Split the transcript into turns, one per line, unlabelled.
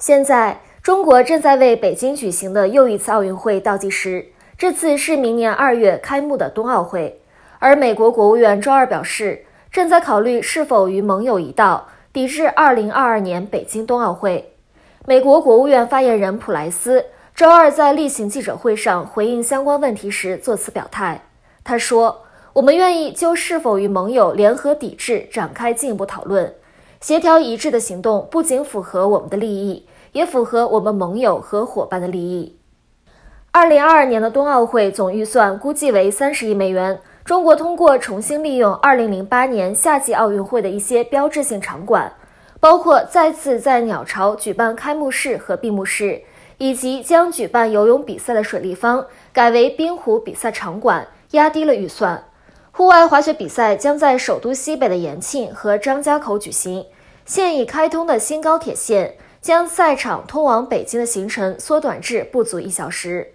现在，中国正在为北京举行的又一次奥运会倒计时，这次是明年二月开幕的冬奥会。而美国国务院周二表示，正在考虑是否与盟友一道抵制二零二二年北京冬奥会。美国国务院发言人普莱斯周二在例行记者会上回应相关问题时作此表态。他说：“我们愿意就是否与盟友联合抵制展开进一步讨论。”协调一致的行动不仅符合我们的利益，也符合我们盟友和伙伴的利益。二零二二年的冬奥会总预算估计为三十亿美元。中国通过重新利用二零零八年夏季奥运会的一些标志性场馆，包括再次在鸟巢举办开幕式和闭幕式，以及将举办游泳比赛的水立方改为冰壶比赛场馆，压低了预算。户外滑雪比赛将在首都西北的延庆和张家口举行。现已开通的新高铁线，将赛场通往北京的行程缩短至不足一小时。